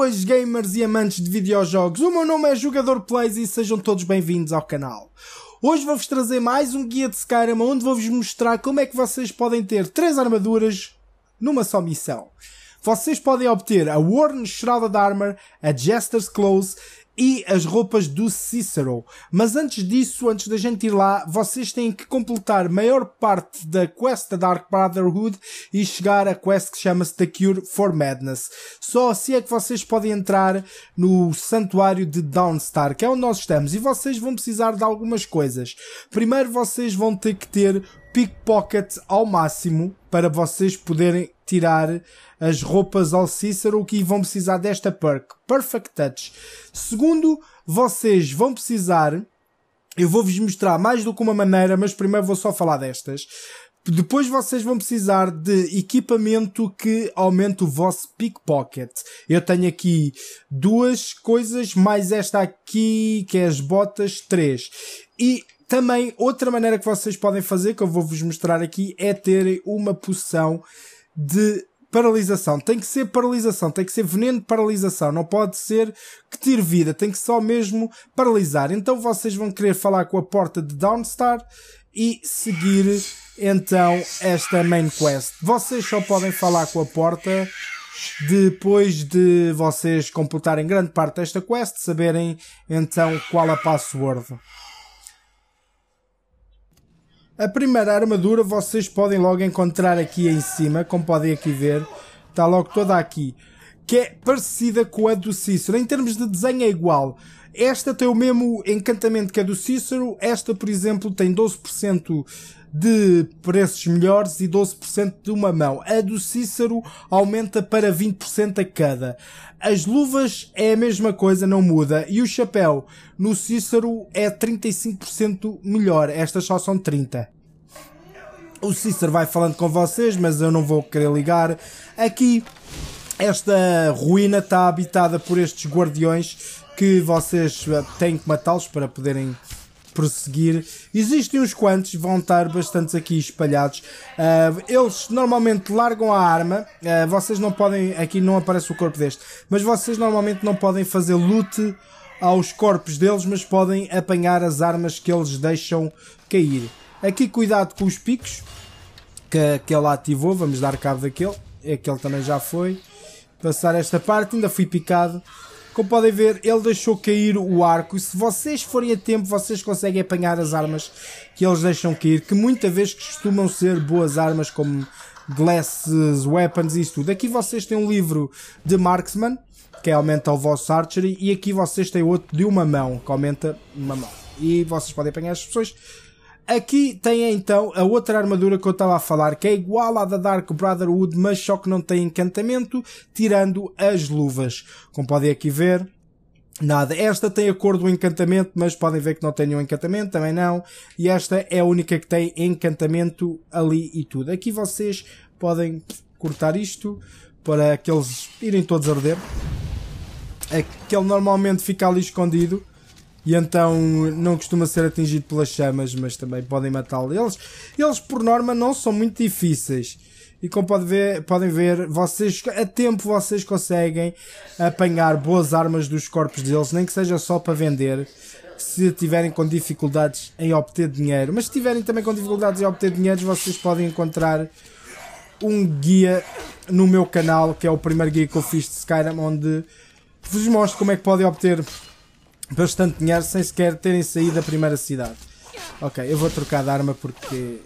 boas gamers e amantes de videojogos. O meu nome é Jogador Plays e sejam todos bem-vindos ao canal. Hoje vou-vos trazer mais um guia de Skyrim onde vou-vos mostrar como é que vocês podem ter três armaduras numa só missão. Vocês podem obter a Worn Shrouded Armor, a Jester's Clothes e as roupas do Cicero. Mas antes disso, antes da gente ir lá, vocês têm que completar maior parte da quest da Dark Brotherhood e chegar à quest que chama-se The Cure for Madness. Só assim é que vocês podem entrar no santuário de Downstar, que é onde nós estamos, e vocês vão precisar de algumas coisas. Primeiro vocês vão ter que ter pickpocket ao máximo para vocês poderem tirar as roupas ao Cícero que vão precisar desta perk. Perfect Touch. Segundo, vocês vão precisar. Eu vou-vos mostrar mais do que uma maneira, mas primeiro vou só falar destas. Depois vocês vão precisar de equipamento que aumente o vosso pickpocket. Eu tenho aqui duas coisas, mais esta aqui, que é as botas, três. E também outra maneira que vocês podem fazer, que eu vou-vos mostrar aqui, é terem uma poção de paralisação. Tem que ser paralisação, tem que ser veneno de paralisação. Não pode ser que tire vida, tem que só mesmo paralisar. Então vocês vão querer falar com a porta de Downstar e seguir então esta main quest. Vocês só podem falar com a porta depois de vocês completarem grande parte desta quest, saberem então qual a password. A primeira armadura vocês podem logo encontrar aqui em cima, como podem aqui ver. Está logo toda aqui que é parecida com a do Cícero. Em termos de desenho é igual. Esta tem o mesmo encantamento que a do Cícero. Esta, por exemplo, tem 12% de preços melhores e 12% de uma mão. A do Cícero aumenta para 20% a cada. As luvas é a mesma coisa, não muda. E o chapéu no Cícero é 35% melhor. Estas só são 30%. O Cícero vai falando com vocês, mas eu não vou querer ligar. Aqui esta ruína está habitada por estes guardiões que vocês eh, têm que matá-los para poderem prosseguir. Existem uns quantos, vão estar bastantes aqui espalhados. Uh, eles normalmente largam a arma. Uh, vocês não podem. Aqui não aparece o corpo deste, mas vocês normalmente não podem fazer loot aos corpos deles, mas podem apanhar as armas que eles deixam cair. Aqui cuidado com os picos que, que ele ativou, vamos dar cabo daquele. é que ele também já foi passar esta parte, ainda fui picado. Como podem ver, ele deixou cair o arco e se vocês forem a tempo, vocês conseguem apanhar as armas que eles deixam cair, que muitas vezes costumam ser boas armas como glasses, weapons e isso tudo. Aqui vocês têm um livro de marksman, que aumenta o vosso archery, e aqui vocês têm outro de uma mão, que aumenta uma mão. E vocês podem apanhar as pessoas aqui tem então a outra armadura que eu estava a falar, que é igual à da Dark Brotherhood, mas só que não tem encantamento, tirando as luvas. Como podem aqui ver, Nada. Esta tem a cor do encantamento, mas podem ver que não tem nenhum encantamento, também não. E esta é a única que tem encantamento ali e tudo. Aqui vocês podem cortar isto para que eles irem todos arder. Aquele normalmente fica ali escondido e então não costuma ser atingido pelas chamas, mas também podem matá-lo. Eles, eles, por norma, não são muito difíceis. E como pode ver, podem ver, vocês, a tempo vocês conseguem apanhar boas armas dos corpos deles, nem que seja só para vender, se tiverem com dificuldades em obter dinheiro. Mas se tiverem também com dificuldades em obter dinheiro, vocês podem encontrar um guia no meu canal, que é o primeiro guia que eu fiz de Skyrim, onde vos mostro como é que podem obter bastante dinheiro sem sequer terem saído da primeira cidade. Ok, eu vou trocar de arma porque...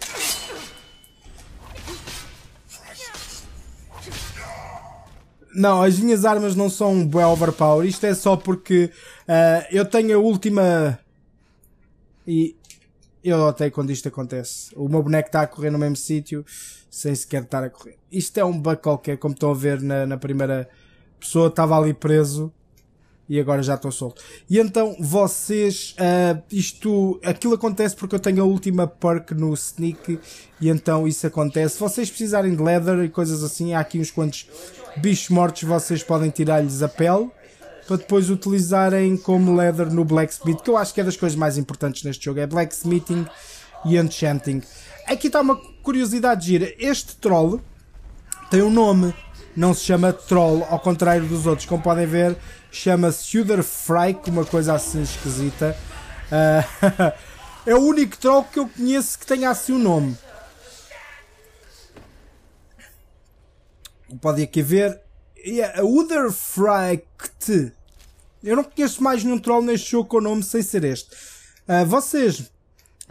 Não, as minhas armas não são um bem overpower. Isto é só porque uh, eu tenho a última... E eu notei quando isto acontece. O meu boneco está a correr no mesmo sítio sem sequer estar a correr. Isto é um bug qualquer, como estão a ver na, na primeira pessoa. Estava ali preso e agora já estou solto. E então vocês, uh, isto, aquilo acontece porque eu tenho a última perk no sneak e então isso acontece. Se vocês precisarem de leather e coisas assim, há aqui uns quantos bichos mortos, vocês podem tirar-lhes a pele para depois utilizarem como leather no blacksmith, que eu acho que é das coisas mais importantes neste jogo, é blacksmithing e enchanting. Aqui está uma curiosidade gira, este troll tem um nome não se chama troll, ao contrário dos outros. Como podem ver, chama-se Suder uma coisa assim esquisita. Uh, é o único troll que eu conheço que tenha assim o um nome. Podem aqui ver. Yeah, Uderfract. Eu não conheço mais nenhum troll neste jogo com o nome sem ser este. Uh, vocês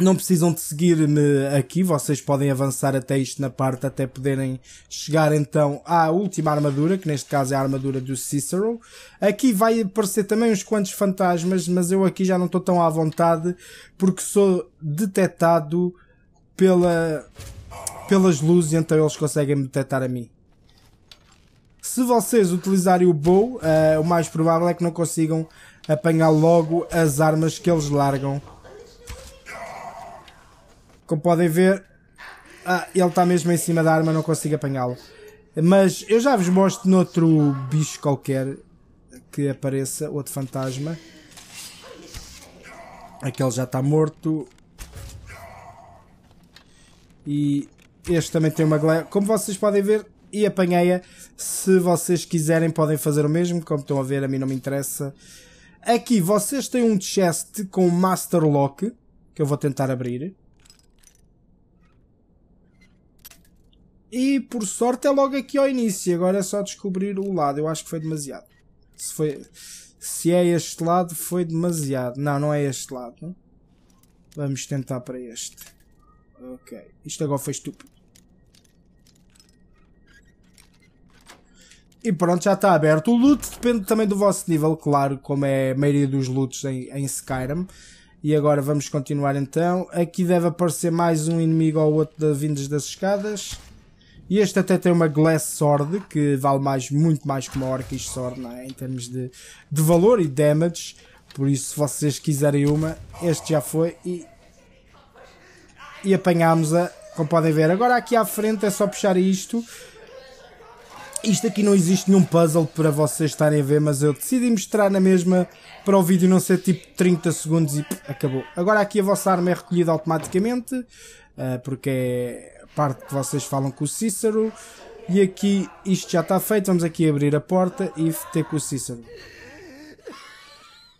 não precisam de seguir-me aqui, vocês podem avançar até isto na parte, até poderem chegar então à última armadura, que neste caso é a armadura do Cicero. Aqui vai aparecer também uns quantos fantasmas, mas eu aqui já não estou tão à vontade, porque sou detectado pela, pelas luzes, então eles conseguem me detectar a mim. Se vocês utilizarem o bow, uh, o mais provável é que não consigam apanhar logo as armas que eles largam como podem ver, ah, ele está mesmo em cima da arma, não consigo apanhá-lo. Mas eu já vos mostro noutro bicho qualquer que apareça, outro fantasma. Aquele já está morto. E este também tem uma gleba. Como vocês podem ver, e apanhei-a. Se vocês quiserem, podem fazer o mesmo. Como estão a ver, a mim não me interessa. Aqui vocês têm um chest com Master Lock, que eu vou tentar abrir. E por sorte é logo aqui ao início. Agora é só descobrir o lado. Eu acho que foi demasiado. Se, foi, se é este lado, foi demasiado. Não, não é este lado. Vamos tentar para este. Ok. Isto agora foi estúpido. E pronto, já está aberto. O loot depende também do vosso nível, claro, como é a maioria dos loots em, em Skyrim. E agora vamos continuar então. Aqui deve aparecer mais um inimigo ou outro da vindas das escadas. E este até tem uma Glass Sword que vale mais, muito mais que uma Orcish Sword é? em termos de, de valor e damage. Por isso, se vocês quiserem uma, este já foi e, e apanhámos-a, como podem ver. Agora aqui à frente é só puxar isto. Isto aqui não existe nenhum puzzle para vocês estarem a ver, mas eu decidi mostrar na mesma para o vídeo não ser tipo 30 segundos e pff, acabou. Agora aqui a vossa arma é recolhida automaticamente, ah, porque é parte que vocês falam com o Cícero. E aqui isto já está feito, vamos aqui abrir a porta e ter com o Cícero.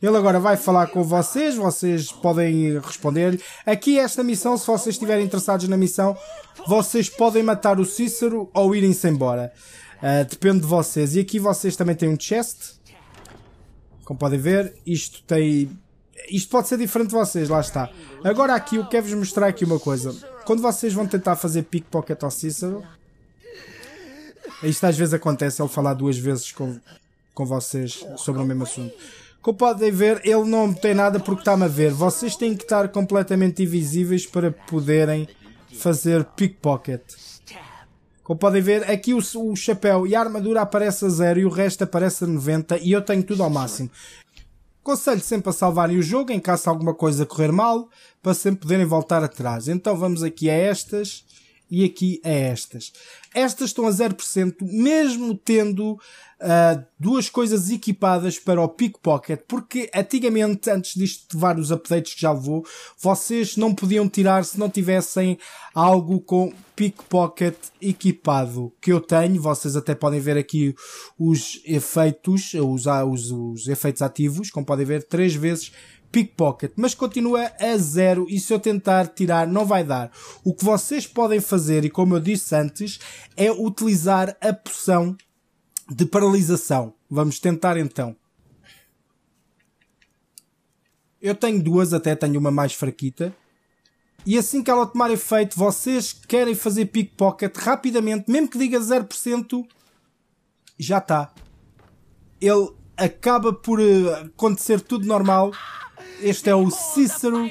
Ele agora vai falar com vocês, vocês podem responder-lhe. Aqui é esta missão, se vocês estiverem interessados na missão, vocês podem matar o Cícero ou irem-se embora. Uh, depende de vocês. E aqui vocês também têm um chest. Como podem ver, isto tem... Isto pode ser diferente de vocês, lá está. Agora aqui eu quero-vos mostrar aqui uma coisa. Quando vocês vão tentar fazer pickpocket ao Cícero, isto às vezes acontece, ele falar duas vezes com, com vocês sobre o mesmo assunto. Como podem ver, ele não tem nada porque está-me a ver. Vocês têm que estar completamente invisíveis para poderem fazer pickpocket. Como podem ver, aqui é o, o, chapéu e a armadura aparece a zero e o resto aparece a 90 e eu tenho tudo ao máximo. Conselho sempre a salvarem o jogo em caso alguma coisa correr mal, para sempre poderem voltar atrás. Então vamos aqui a estas e aqui a é estas. Estas estão a 0%, mesmo tendo uh, duas coisas equipadas para o pickpocket, porque antigamente, antes disto de vários updates que já levou, vocês não podiam tirar se não tivessem algo com pickpocket equipado que eu tenho. Vocês até podem ver aqui os efeitos, os, os, os efeitos ativos, como podem ver, três vezes pickpocket, mas continua a zero e se eu tentar tirar não vai dar. O que vocês podem fazer, e como eu disse antes, é utilizar a poção de paralisação. Vamos tentar então. Eu tenho duas, até tenho uma mais fraquita. E assim que ela tomar efeito, vocês querem fazer pickpocket rapidamente, mesmo que diga 0%, já está. Ele acaba por eh, acontecer tudo normal este é o Cícero.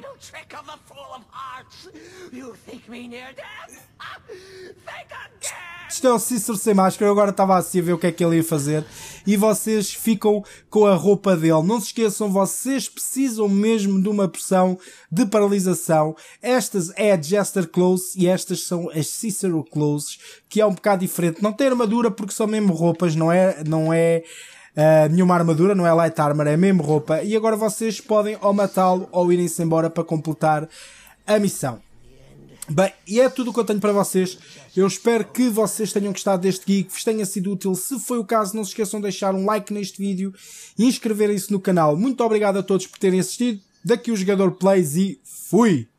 Isto é o Cícero sem máscara. Eu agora estava assim a ver o que é que ele ia fazer. E vocês ficam com a roupa dele. Não se esqueçam, vocês precisam mesmo de uma pressão de paralisação. Estas é a Jester Close e estas são as Cícero Closes, que é um bocado diferente. Não tem armadura porque são mesmo roupas, não é, não é, eh, nenhuma armadura, não é light armor, é mesmo roupa. E agora vocês podem ou matá-lo ou irem-se embora para completar a missão. Bem, e é tudo o que eu tenho para vocês. Eu espero que vocês tenham gostado deste geek, que vos tenha sido útil. Se foi o caso, não se esqueçam de deixar um like neste vídeo e inscreverem-se no canal. Muito obrigado a todos por terem assistido. Daqui o Jogador Plays e fui!